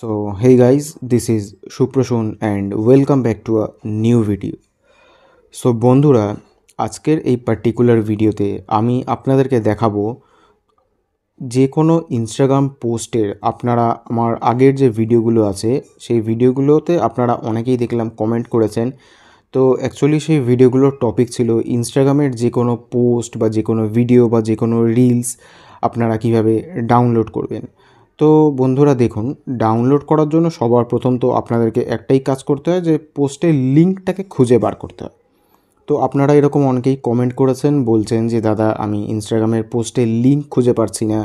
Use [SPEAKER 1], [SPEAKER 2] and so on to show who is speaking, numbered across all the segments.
[SPEAKER 1] So hey guys, this is Suprasun and welcome back to a new video. So বন্ধুরা আজকের এই particular ভিডিওতে আমি আপনাদেরকে দেখাবো যে কোনো ইনস্টাগ্রাম পোস্টের আপনারা আমার আগের যে ভিডিওগুলো আছে সেই ভিডিওগুলোতে আপনারা অনেকেই দেখলাম কমেন্ট করেছেন তো অ্যাকচুয়ালি সেই ভিডিওগুলোর টপিক ছিল ইনস্টাগ্রামের যে কোনো পোস্ট বা যে কোনো ভিডিও বা যে কোনো রিলস আপনারা কিভাবে ডাউনলোড করবেন তো বন্ধুরা দেখুন ডাউনলোড করার জন্য সবার প্রথম তো আপনাদেরকে একটাই কাজ করতে হয় যে পোস্টের লিঙ্কটাকে খুঁজে বার করতে হয় তো আপনারা এরকম অনেকেই কমেন্ট করেছেন বলছেন যে দাদা আমি ইনস্টাগ্রামের পোস্টের লিঙ্ক খুঁজে পাচ্ছি না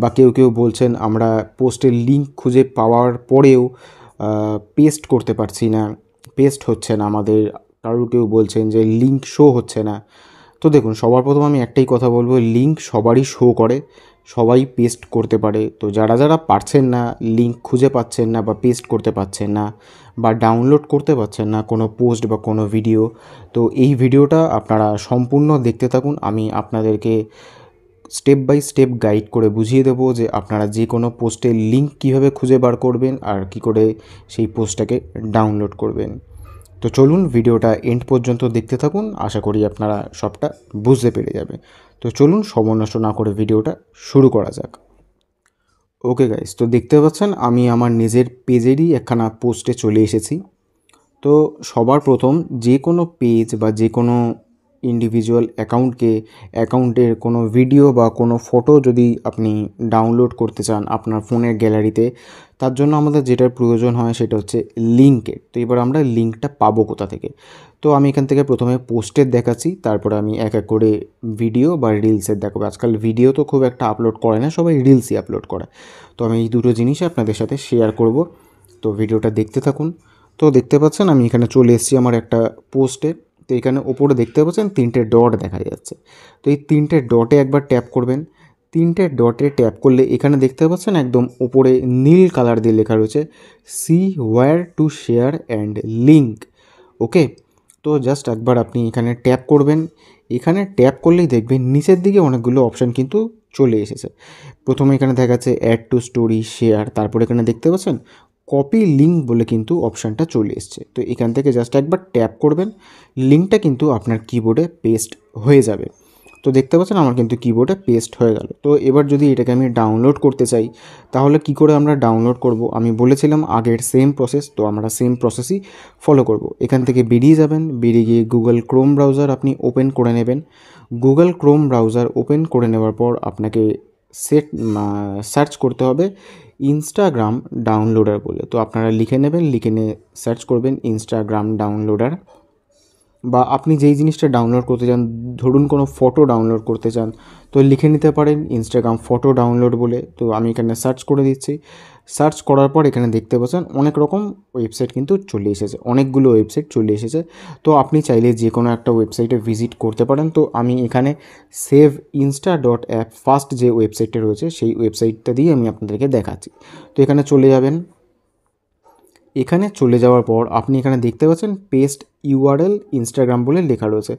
[SPEAKER 1] বা কেউ কেউ বলছেন আমরা পোস্টের লিঙ্ক খুঁজে পাওয়ার পরেও পেস্ট করতে পারছি না পেস্ট হচ্ছে না আমাদের কারোর কেউ বলছেন যে লিঙ্ক শো হচ্ছে না তো দেখুন সবার প্রথম আমি একটাই কথা বলবো লিঙ্ক সবারই শো করে সবাই পেস্ট করতে পারে তো যারা যারা পারছেন না লিঙ্ক খুঁজে পাচ্ছেন না বা পেস্ট করতে পাচ্ছেন না বা ডাউনলোড করতে পাচ্ছেন না কোনো পোস্ট বা কোনো ভিডিও তো এই ভিডিওটা আপনারা সম্পূর্ণ দেখতে থাকুন আমি আপনাদেরকে স্টেপ বাই স্টেপ গাইড করে বুঝিয়ে দেবো যে আপনারা যে কোনো পোস্টের লিঙ্ক কিভাবে খুঁজে বার করবেন আর কি করে সেই পোস্টটাকে ডাউনলোড করবেন তো চলুন ভিডিওটা এন্ড পর্যন্ত দেখতে থাকুন আশা করি আপনারা সবটা বুঝতে পেরে যাবে তো চলুন সময় নষ্ট না করে ভিডিওটা শুরু করা যাক ওকে গাইস তো দেখতে পাচ্ছেন আমি আমার নিজের পেজেরই একখানা পোস্টে চলে এসেছি তো সবার প্রথম যে কোনো পেজ বা যে কোনো ইন্ডিভিজুয়াল অ্যাকাউন্টকে অ্যাকাউন্টের কোনো ভিডিও বা কোনো ফটো যদি আপনি ডাউনলোড করতে চান আপনার ফোনের গ্যালারিতে তার জন্য আমাদের যেটার প্রয়োজন হয় সেটা হচ্ছে লিঙ্কের তো এবার আমরা লিঙ্কটা পাবো কোথা থেকে তো আমি এখান থেকে প্রথমে পোস্টের দেখাচ্ছি তারপরে আমি এক এক করে ভিডিও বা রিলসের দেখাবো আজকাল ভিডিও তো খুব একটা আপলোড করে না সবাই রিলসই আপলোড করে তো আমি এই দুটো জিনিস আপনাদের সাথে শেয়ার করব তো ভিডিওটা দেখতে থাকুন তো দেখতে পাচ্ছেন আমি এখানে চলে এসেছি আমার একটা পোস্টে তো এখানে ওপরে দেখতে পাচ্ছেন তিনটে ডট দেখা যাচ্ছে তো এই তিনটে ডটে একবার ট্যাপ করবেন তিনটে ডটে ট্যাপ করলে এখানে দেখতে পাচ্ছেন একদম ওপরে নীল কালার দিয়ে লেখা রয়েছে see where to share and link okay তো জাস্ট একবার আপনি এখানে ট্যাপ করবেন এখানে ট্যাপ করলেই দেখবেন নিচের দিকে অনেকগুলো অপশান কিন্তু চলে এসেছে প্রথমে এখানে দেখাচ্ছে অ্যাড টু স্টোরি শেয়ার তারপর এখানে দেখতে পাচ্ছেন কপি লিঙ্ক বলে কিন্তু অপশানটা চলে এসছে তো এখান থেকে জাস্ট একবার ট্যাপ করবেন লিঙ্কটা কিন্তু আপনার কিবোর্ডে পেস্ট হয়ে যাবে তো দেখতে পাচ্ছেন আমার কিন্তু কিবোর্ডে পেস্ট হয়ে গেল তো এবার যদি এটাকে আমি ডাউনলোড করতে চাই তাহলে কি করে আমরা ডাউনলোড করব আমি বলেছিলাম আগের সেম প্রসেস তো আমরা সেম প্রসেসই ফলো করব এখান থেকে বেরিয়ে যাবেন বেরিয়ে গিয়ে গুগল ক্রোম ব্রাউজার আপনি ওপেন করে নেবেন গুগল ক্রোম ব্রাউজার ওপেন করে নেওয়ার পর আপনাকে সেট সার্চ করতে হবে ইনস্টাগ্রাম ডাউনলোডার বলে তো আপনারা লিখে নেবেন লিখে নিয়ে সার্চ করবেন ইনস্টাগ্রাম ডাউনলোডার বা আপনি যেই জিনিসটা ডাউনলোড করতে চান ধরুন কোনো ফটো ডাউনলোড করতে চান তো লিখে নিতে পারেন ইনস্টাগ্রাম ফটো ডাউনলোড বলে তো আমি এখানে সার্চ করে দিচ্ছি সার্চ করার পর এখানে দেখতে পাচ্ছেন অনেক রকম ওয়েবসাইট কিন্তু চলে এসেছে অনেকগুলো ওয়েবসাইট চলে এসেছে তো আপনি চাইলে যে কোনো একটা ওয়েবসাইটে ভিজিট করতে পারেন তো আমি এখানে save insta dot app first যে ওয়েবসাইটটা রয়েছে সেই ওয়েবসাইটটা দিয়ে আমি আপনাদেরকে দেখাচ্ছি তো এখানে চলে যাবেন এখানে চলে যাওয়ার পর আপনি এখানে দেখতে পাচ্ছেন পেস্ট ইউআরএল ইনস্টাগ্রাম বলে লেখা রয়েছে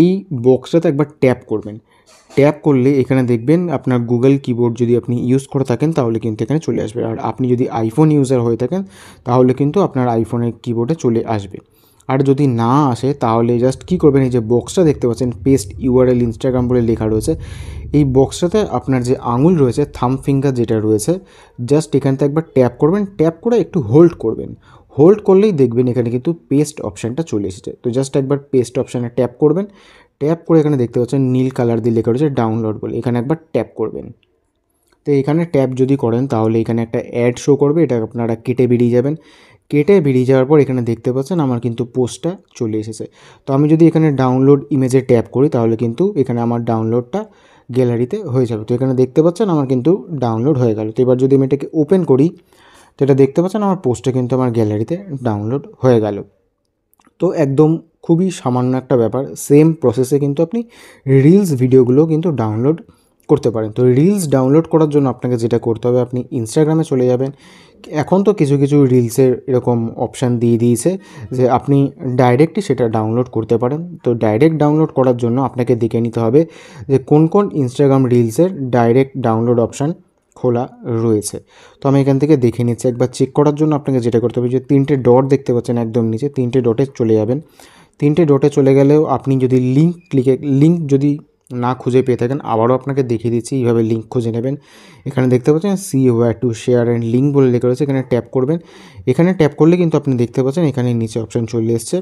[SPEAKER 1] এই বক্সটাতে একবার ট্যাপ করবেন ট্যাপ করলে এখানে দেখবেন আপনার গুগল কিবোর্ড যদি আপনি ইউজ করে থাকেন তাহলে কিন্তু এখানে চলে আসবে আর আপনি যদি আইফোন ইউজার হয়ে থাকেন তাহলে কিন্তু আপনার আইফোনের কিবোর্ডে চলে আসবে আর যদি না আসে তাহলে জাস্ট কী করবেন এই যে বক্সটা দেখতে পাচ্ছেন পেস্ট ইউআরএল ইনস্টাগ্রাম বলে লেখা রয়েছে এই বক্সটাতে আপনার যে আঙুল রয়েছে থাম ফিঙ্গার যেটা রয়েছে জাস্ট এখানতে একবার ট্যাপ করবেন ট্যাপ করে একটু হোল্ড করবেন হোল্ড করলেই দেখবেন এখানে কিন্তু পেস্ট অপশানটা চলে এসেছে তো জাস্ট একবার পেস্ট অপশানে ট্যাপ করবেন ট্যাপ করে এখানে দেখতে পাচ্ছেন নীল কালার দিয়ে লেখা রয়েছে ডাউনলোড বলে এখানে একবার ট্যাপ করবেন তো এখানে ট্যাপ যদি করেন তাহলে এখানে একটা অ্যাড শো করবে এটা আপনারা কেটে বেরিয়ে যাবেন কেটে বেরিয়ে যাওয়ার পর এখানে দেখতে পাচ্ছেন আমার কিন্তু পোস্টটা চলে এসেছে তো আমি যদি এখানে ডাউনলোড ইমেজে ট্যাপ করি তাহলে কিন্তু এখানে আমার ডাউনলোডটা গ্যালারিতে হয়ে যাবে তো এখানে দেখতে পাচ্ছেন আমার কিন্তু ডাউনলোড হয়ে গেল তো এবার যদি আমি এটাকে ওপেন করি তো এটা দেখতে পাচ্ছেন আমার পোস্টটা কিন্তু আমার গ্যালারিতে ডাউনলোড হয়ে গেল তো একদম খুবই সামান্য একটা ব্যাপার সেম প্রসেসে কিন্তু আপনি রিলস ভিডিওগুলো কিন্তু ডাউনলোড করতে পারেন তো রিলস ডাউনলোড করার জন্য আপনাকে যেটা করতে হবে আপনি ইনস্টাগ্রামে চলে যাবেন এখন তো কিছু কিছু রিলসের এরকম অপশান দিয়ে দিয়েছে যে আপনি ডাইরেক্টই সেটা ডাউনলোড করতে পারেন তো ডাইরেক্ট ডাউনলোড করার জন্য আপনাকে দেখে নিতে হবে যে কোন কোন ইনস্টাগ্রাম রিলসের ডাইরেক্ট ডাউনলোড অপশান খোলা রয়েছে তো আমি এখান থেকে দেখে নিচ্ছি একবার চেক করার জন্য আপনাকে যেটা করতে হবে যে তিনটে ডট দেখতে পাচ্ছেন একদম নিচে তিনটে ডটে চলে যাবেন তিনটে ডটে চলে গেলেও আপনি যদি লিঙ্ক ক্লিকে লিঙ্ক যদি না খুঁজে পেয়ে থাকেন আবারও আপনাকে দেখিয়ে দিচ্ছি এইভাবে লিঙ্ক খুঁজে নেবেন এখানে দেখতে পাচ্ছেন see where to share and link বলে লেখা রয়েছে এখানে ট্যাপ করবেন এখানে ট্যাপ করলে কিন্তু আপনি দেখতে পাচ্ছেন এখানে নিচে অপশান চলে এসছে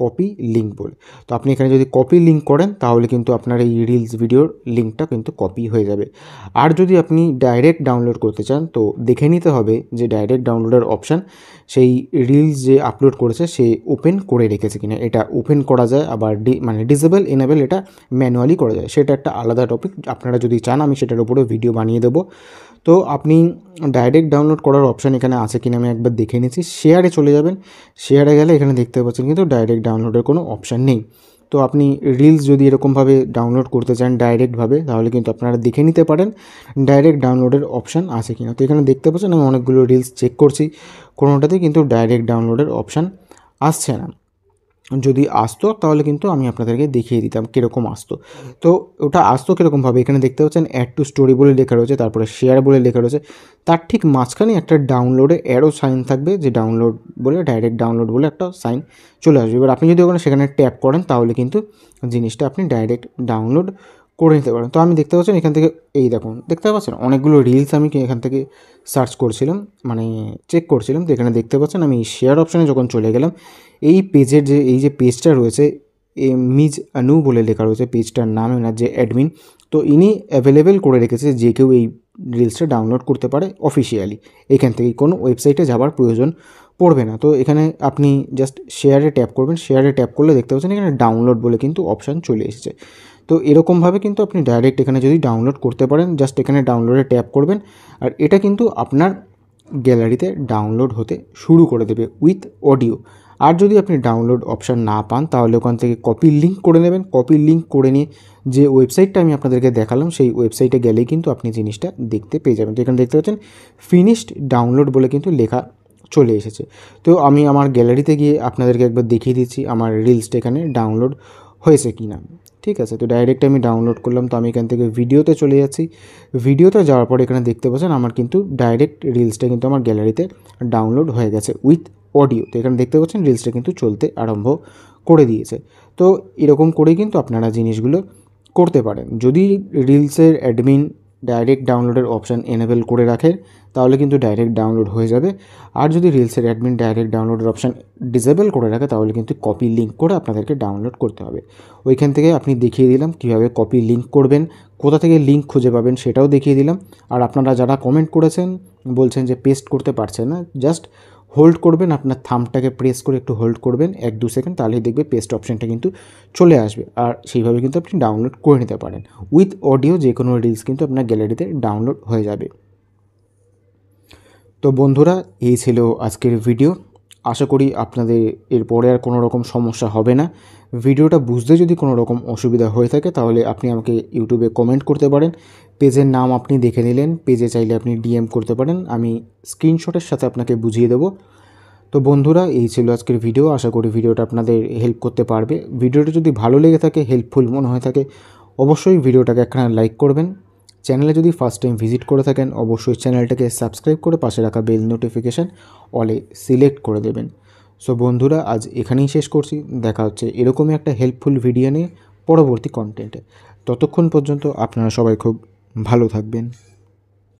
[SPEAKER 1] কপি লিঙ্ক বলে তো আপনি এখানে যদি কপি লিঙ্ক করেন তাহলে কিন্তু আপনার এই রিলস ভিডিওর লিঙ্কটা কিন্তু কপি হয়ে যাবে আর যদি আপনি ডাইরেক্ট ডাউনলোড করতে চান তো দেখে নিতে হবে যে ডাইরেক্ট ডাউনলোডের অপশান সেই রিলস যে আপলোড করেছে সে ওপেন করে রেখেছে কিনা এটা ওপেন করা যায় আবার ডি মানে ডিসেবল এনেবেল এটা ম্যানুয়ালি করা যায় সেটা একটা আলাদা টপিক আপনারা যদি চান আমি সেটার উপরে ভিডিও বানিয়ে দেবো তো আপনি ডাইরেক্ট ডাউনলোড করার অপশান এখানে আছে কিনা আমি একবার দেখে নিয়েছি শেয়ারে চলে যাবেন শেয়ারে গেলে এখানে দেখতে পাচ্ছেন কিন্তু ডাইরেক্ট ডাউনলোডের কোনো অপশান নেই তো আপনি রিলস যদি এরকমভাবে ডাউনলোড করতে চান ডাইরেক্টভাবে তাহলে কিন্তু আপনারা দেখে নিতে পারেন ডাইরেক্ট ডাউনলোডের অপশান আছে কিনা তো এখানে দেখতে পাচ্ছেন আমি অনেকগুলো রিলস চেক করছি কোনোটাতেই কিন্তু ডাইরেক্ট ডাউনলোডের অপশান আসছে না যদি আসতো তাহলে কিন্তু আমি আপনাদেরকে দেখিয়ে দিতাম কীরকম আসতো তো ওটা আসতো কীরকমভাবে এখানে দেখতে পাচ্ছেন অ্যাড টু স্টোরি বলে লেখা রয়েছে তারপরে শেয়ার বলে লেখা রয়েছে তার ঠিক মাঝখানে একটা ডাউনলোডে অ্যারো সাইন থাকবে যে ডাউনলোড বলে ডাইরেক্ট ডাউনলোড বলে একটা সাইন চলে আসবে এবার আপনি যদি ওখানে সেখানে ট্যাপ করেন তাহলে কিন্তু জিনিসটা আপনি ডাইরেক্ট ডাউনলোড করে নিতে পারেন তো আমি দেখতে পাচ্ছেন এখান থেকে এই দেখুন দেখতে পাচ্ছেন অনেকগুলো রিলস আমি এখান থেকে সার্চ করছিলাম মানে চেক করছিলাম তো এখানে দেখতে পাচ্ছেন আমি শেয়ার অপশানে যখন চলে গেলাম এই পেজের যে এই যে পেজটা রয়েছে মিজ আনু বলে লেখা রয়েছে পেজটার নাম এনার যে অ্যাডমিন তো ইনি অ্যাভেলেবেল করে রেখেছে যে কেউ এই রিলসটা ডাউনলোড করতে পারে অফিসিয়ালি এখান থেকে কোনো ওয়েবসাইটে যাবার প্রয়োজন পড়বে না তো এখানে আপনি জাস্ট শেয়ারে ট্যাপ করবেন শেয়ারে ট্যাপ করলে দেখতে পাচ্ছেন এখানে ডাউনলোড বলে কিন্তু অপশান চলে এসেছে তো এরকমভাবে কিন্তু আপনি ডাইরেক্ট এখানে যদি ডাউনলোড করতে পারেন জাস্ট এখানে ডাউনলোডে ট্যাপ করবেন আর এটা কিন্তু আপনার গ্যালারিতে ডাউনলোড হতে শুরু করে দেবে উইথ অডিও আর যদি আপনি ডাউনলোড অপশান না পান তাহলে ওখান থেকে কপি লিঙ্ক করে নেবেন কপি লিঙ্ক করে নিয়ে যে ওয়েবসাইটটা আমি আপনাদেরকে দেখালাম সেই ওয়েবসাইটে গেলেই কিন্তু আপনি জিনিসটা দেখতে পেয়ে যাবেন তো এখানে দেখতে পাচ্ছেন ফিনিশড ডাউনলোড বলে কিন্তু লেখা চলে এসেছে তো আমি আমার গ্যালারিতে গিয়ে আপনাদেরকে একবার দেখিয়ে দিচ্ছি আমার রিলসটা এখানে ডাউনলোড হয়েছে কি না ঠিক আছে তো ডাইরেক্ট আমি ডাউনলোড করলাম তো আমি এখান থেকে ভিডিওতে চলে যাচ্ছি ভিডিওতে যাওয়ার পর এখানে দেখতে পাচ্ছেন আমার কিন্তু ডাইরেক্ট রিলসটা কিন্তু আমার গ্যালারিতে ডাউনলোড হয়ে গেছে উইথ অডিও তো এখানে দেখতে পাচ্ছেন রিলসটা কিন্তু চলতে আরম্ভ করে দিয়েছে তো এরকম করেই কিন্তু আপনারা জিনিসগুলো করতে পারেন যদি রিলসের অ্যাডমিন ডাইরেক্ট ডাউনলোডের অপশান এনেবেল করে রাখে তাহলে কিন্তু ডাইরেক্ট ডাউনলোড হয়ে যাবে আর যদি রিলসের অ্যাডমিন ডাইরেক্ট ডাউনলোডের অপশান ডিসেবল করে রাখে তাহলে কিন্তু কপি লিঙ্ক করে আপনাদেরকে ডাউনলোড করতে হবে ওইখান থেকে আপনি দেখিয়ে দিলাম কিভাবে কপি লিঙ্ক করবেন কোথা থেকে লিঙ্ক খুঁজে পাবেন সেটাও দেখিয়ে দিলাম আর আপনারা যারা কমেন্ট করেছেন বলছেন যে পেস্ট করতে পারছেন না জাস্ট হোল্ড করবেন আপনার থামটাকে প্রেস করে একটু হোল্ড করবেন এক দু সেকেন্ড তাহলেই দেখবে পেস্ট অপশানটা কিন্তু চলে আসবে আর সেইভাবে কিন্তু আপনি ডাউনলোড করে নিতে পারেন উইথ অডিও যে কোনো রিলস কিন্তু আপনার গ্যালারিতে ডাউনলোড হয়ে যাবে তো বন্ধুরা এই ছিল আজকের ভিডিও আশা করি আপনাদের এরপরে আর কোনো রকম সমস্যা হবে না ভিডিওটা বুঝতে যদি কোনো রকম অসুবিধা হয়ে থাকে তাহলে আপনি আমাকে ইউটিউবে কমেন্ট করতে পারেন পেজের নাম আপনি দেখে নিলেন পেজে চাইলে আপনি ডিএম করতে পারেন আমি স্ক্রিনশটের সাথে আপনাকে বুঝিয়ে দেবো তো বন্ধুরা এই ছিল আজকের ভিডিও আশা করি ভিডিওটা আপনাদের হেল্প করতে পারবে ভিডিওটা যদি ভালো লেগে থাকে হেল্পফুল মনে হয়ে থাকে অবশ্যই ভিডিওটাকে একখানা লাইক করবেন চ্যানেলে যদি ফার্স্ট টাইম ভিজিট করে থাকেন অবশ্যই চ্যানেলটাকে সাবস্ক্রাইব করে পাশে রাখা বেল নোটিফিকেশান অলে সিলেক্ট করে দেবেন সো বন্ধুরা আজ এখানেই শেষ করছি দেখা হচ্ছে এরকমই একটা হেল্পফুল ভিডিও নিয়ে পরবর্তী কন্টেন্টে ততক্ষণ পর্যন্ত আপনারা সবাই খুব ভালো থাকবেন